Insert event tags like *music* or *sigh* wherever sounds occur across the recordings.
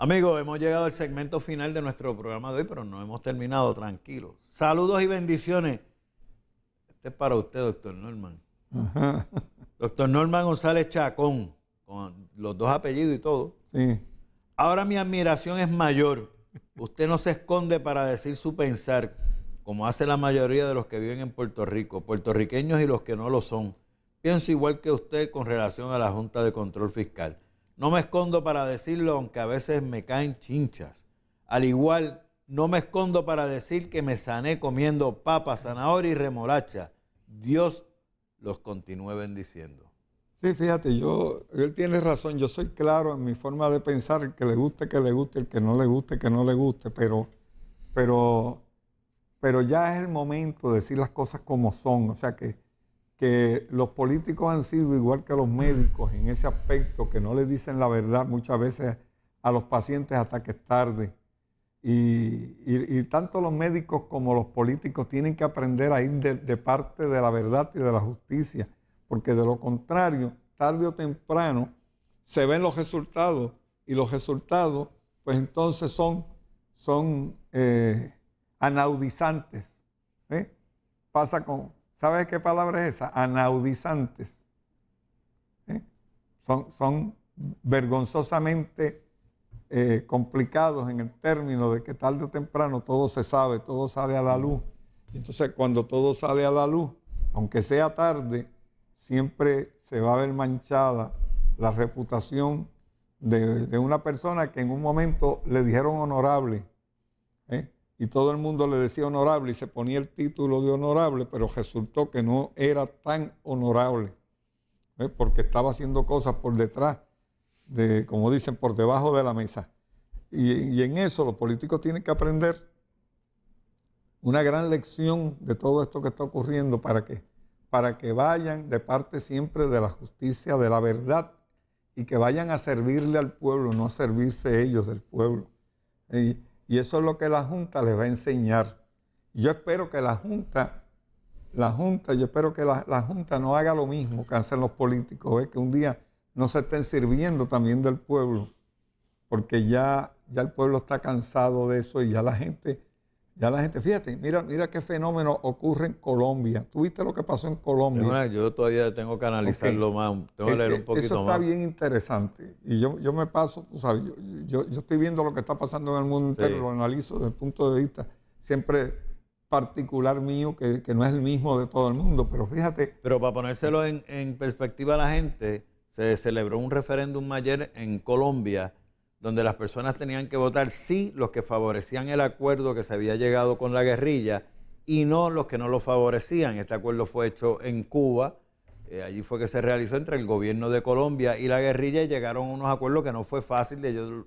Amigos, hemos llegado al segmento final de nuestro programa de hoy, pero no hemos terminado, tranquilos. Saludos y bendiciones. Este es para usted, doctor Norman. *laughs* Doctor Norman González Chacón, con los dos apellidos y todo. Sí. Ahora mi admiración es mayor. Usted no se esconde para decir su pensar, como hace la mayoría de los que viven en Puerto Rico, puertorriqueños y los que no lo son. Pienso igual que usted con relación a la Junta de Control Fiscal. No me escondo para decirlo, aunque a veces me caen chinchas. Al igual, no me escondo para decir que me sané comiendo papa, zanahoria y remolacha. Dios los continúe bendiciendo. Sí, fíjate, yo, él tiene razón, yo soy claro en mi forma de pensar, el que le guste, que le guste, el que no le guste, que no le guste, pero, pero, pero ya es el momento de decir las cosas como son, o sea que que los políticos han sido igual que los médicos en ese aspecto, que no le dicen la verdad muchas veces a los pacientes hasta que es tarde. Y, tanto los médicos como los políticos tienen que aprender a ir de, parte de la verdad y de la justicia, porque de lo contrario, tarde o temprano, se ven los resultados y los resultados, pues entonces son, son eh, anaudizantes. ¿eh? Pasa con, ¿Sabes qué palabra es esa? Anaudizantes. ¿Eh? Son, son, vergonzosamente eh, complicados en el término de que tarde o temprano todo se sabe, todo sale a la luz. entonces cuando todo sale a la luz, aunque sea tarde, siempre se va a ver manchada la reputación de, de, una persona que en un momento le dijeron honorable, ¿eh? y todo el mundo le decía honorable y se ponía el título de honorable, pero resultó que no era tan honorable, ¿eh? porque estaba haciendo cosas por detrás, de, como dicen, por debajo de la mesa. Y, en eso los políticos tienen que aprender una gran lección de todo esto que está ocurriendo para que, para que vayan de parte siempre de la justicia, de la verdad, y que vayan a servirle al pueblo, no a servirse ellos del pueblo. Y eso es lo que la Junta les va a enseñar. Yo espero que la Junta, la Junta, yo espero que la, Junta no haga lo mismo que hacen los políticos, Es ¿eh? que un día no se estén sirviendo también del pueblo, porque ya, ya el pueblo está cansado de eso y ya la gente ya la gente, fíjate, mira, mira qué fenómeno ocurre en Colombia. ¿Tuviste lo que pasó en Colombia? yo todavía tengo que analizarlo más, tengo que leer un este, poquito más. Eso está bien interesante. Y yo, yo me paso, tú sabes, yo, estoy viendo lo que está pasando en el mundo entero, lo analizo desde el punto de vista siempre particular mío, que, no es el mismo de todo el mundo, pero fíjate. Pero para ponérselo en, en perspectiva a la gente, se celebró un referéndum ayer en Colombia donde las personas tenían que votar sí los que favorecían el acuerdo que se había llegado con la guerrilla y no los que no lo favorecían. Este acuerdo fue hecho en Cuba, eh, allí fue que se realizó entre el gobierno de Colombia y la guerrilla y llegaron unos acuerdos que no fue fácil, ellos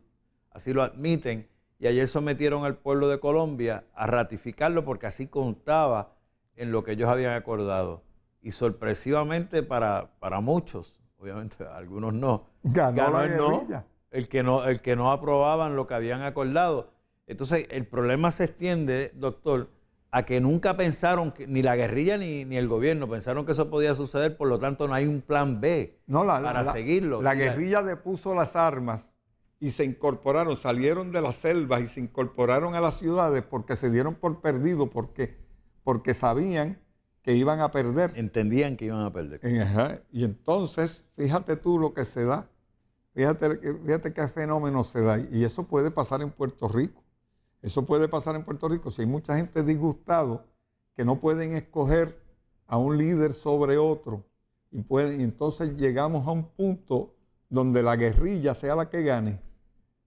así lo admiten, y ayer sometieron al pueblo de Colombia a ratificarlo porque así contaba en lo que ellos habían acordado. Y sorpresivamente para, para muchos, obviamente *laughs* algunos no, ganó, la guerrilla el que no, el que no aprobaban lo que habían acordado. Entonces, el problema se extiende, doctor, a que nunca pensaron, que, ni la guerrilla ni, ni, el gobierno, pensaron que eso podía suceder, por lo tanto no hay un plan B para seguirlo. La, guerrilla depuso las armas y se incorporaron, salieron de las selvas y se incorporaron a las ciudades porque se dieron por perdido, porque, porque sabían que iban a perder. Entendían que iban a perder. Eh, y entonces, fíjate tú lo que se da. Fíjate, fíjate qué fenómeno se da. Y eso puede pasar en Puerto Rico. Eso puede pasar en Puerto Rico. Si hay mucha gente disgustada que no pueden escoger a un líder sobre otro. Y, entonces llegamos a un punto donde la guerrilla sea la que gane.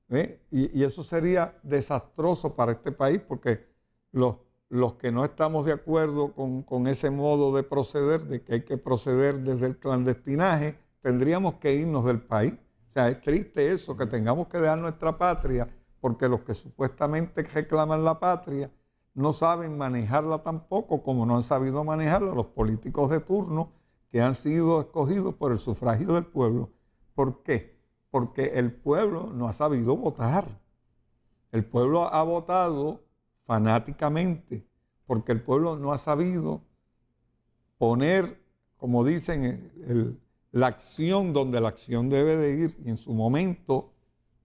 ¿eh? Y, eso sería desastroso para este país porque los, los que no estamos de acuerdo con ese modo de proceder, de que hay que proceder desde el clandestinaje, tendríamos que irnos del país sea, es triste eso, que tengamos que dejar nuestra patria porque los que supuestamente reclaman la patria no saben manejarla tampoco, como no han sabido manejarla los políticos de turno que han sido escogidos por el sufragio del pueblo. ¿Por qué? Porque el pueblo no ha sabido votar. El pueblo ha votado fanáticamente, porque el pueblo no ha sabido poner, como dicen, el, la acción donde la acción debe de ir y en su momento,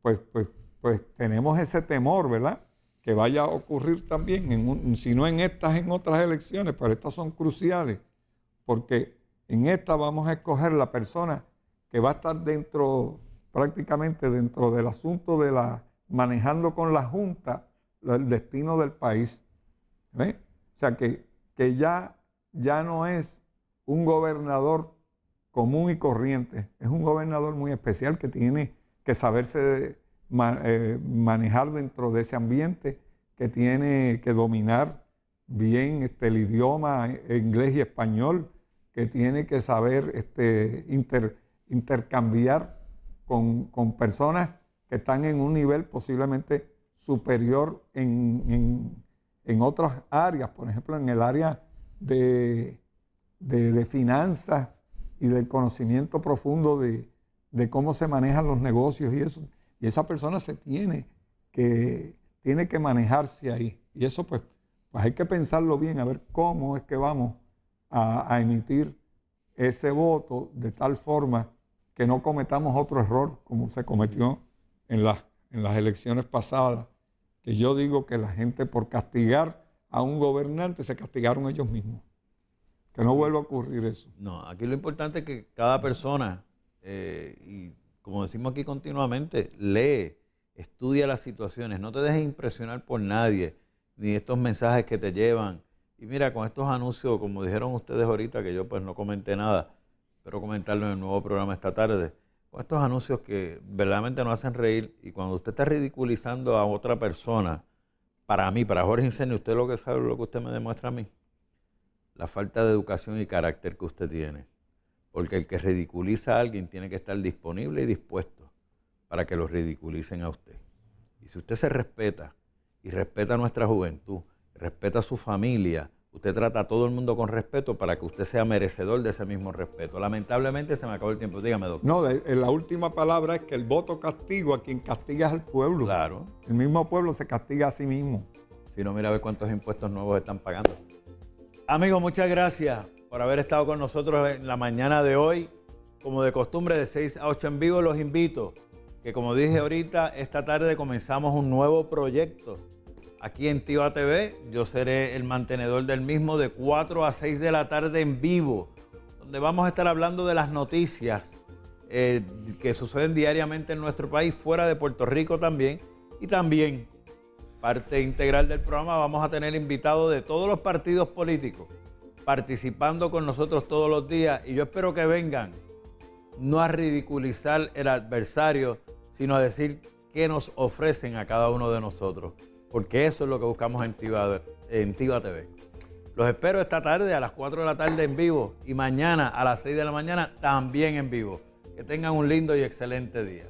pues, pues, pues tenemos ese temor, ¿verdad? Que vaya a ocurrir también, si no en estas, en otras elecciones, pero estas son cruciales, porque en esta vamos a escoger la persona que va a estar dentro, prácticamente dentro del asunto de la, manejando con la Junta el destino del país. ¿eh? O sea que, que ya, ya no es un gobernador común y corriente. Es un gobernador muy especial que tiene que saberse eh, manejar dentro de ese ambiente, que tiene que dominar bien este, el idioma eh, inglés y español, que tiene que saber este, intercambiar con, personas que están en un nivel posiblemente superior en, otras áreas, por ejemplo, en el área de, de, de finanzas, y del conocimiento profundo de, cómo se manejan los negocios y eso. Y esa persona se tiene que, tiene que manejarse ahí. Y eso pues, pues hay que pensarlo bien, a ver cómo es que vamos a, emitir ese voto de tal forma que no cometamos otro error como se cometió en, en las elecciones pasadas, que yo digo que la gente por castigar a un gobernante se castigaron ellos mismos. Que no vuelva a ocurrir eso. No, aquí lo importante es que cada persona, eh, y como decimos aquí continuamente, lee, estudia las situaciones, no te dejes impresionar por nadie, ni estos mensajes que te llevan. Y mira, con estos anuncios, como dijeron ustedes ahorita, que yo pues no comenté nada, pero comentarlo en el nuevo programa esta tarde, con estos anuncios que verdaderamente nos hacen reír y cuando usted está ridiculizando a otra persona, para mí, para Jorge Insene, usted lo que sabe, lo que usted me demuestra a mí la falta de educación y carácter que usted tiene. Porque el que ridiculiza a alguien tiene que estar disponible y dispuesto para que lo ridiculicen a usted. Y si usted se respeta y respeta a nuestra juventud, respeta a su familia, usted trata a todo el mundo con respeto para que usted sea merecedor de ese mismo respeto. Lamentablemente se me acabó el tiempo. Dígame, doctor. No, eh, la última palabra es que el voto castigo a quien castiga al pueblo. Claro. El mismo pueblo se castiga a sí mismo. Si no, mira a ver cuántos impuestos nuevos están pagando. Amigos, muchas gracias por haber estado con nosotros en la mañana de hoy. Como de costumbre, de 6 a 8 en vivo, los invito que, como dije ahorita, esta tarde comenzamos un nuevo proyecto. Aquí en Tiva TV, yo seré el mantenedor del mismo de 4 a 6 de la tarde en vivo, donde vamos a estar hablando de las noticias eh, que suceden diariamente en nuestro país, fuera de Puerto Rico también, y también parte integral del programa, vamos a tener invitados de todos los partidos políticos participando con nosotros todos los días y yo espero que vengan no a ridiculizar el adversario, sino a decir qué nos ofrecen a cada uno de nosotros, porque eso es lo que buscamos en Tiva, TV. Los espero esta tarde a las 4 de la tarde en vivo y mañana a las 6 de la mañana también en vivo. Que tengan un lindo y excelente día.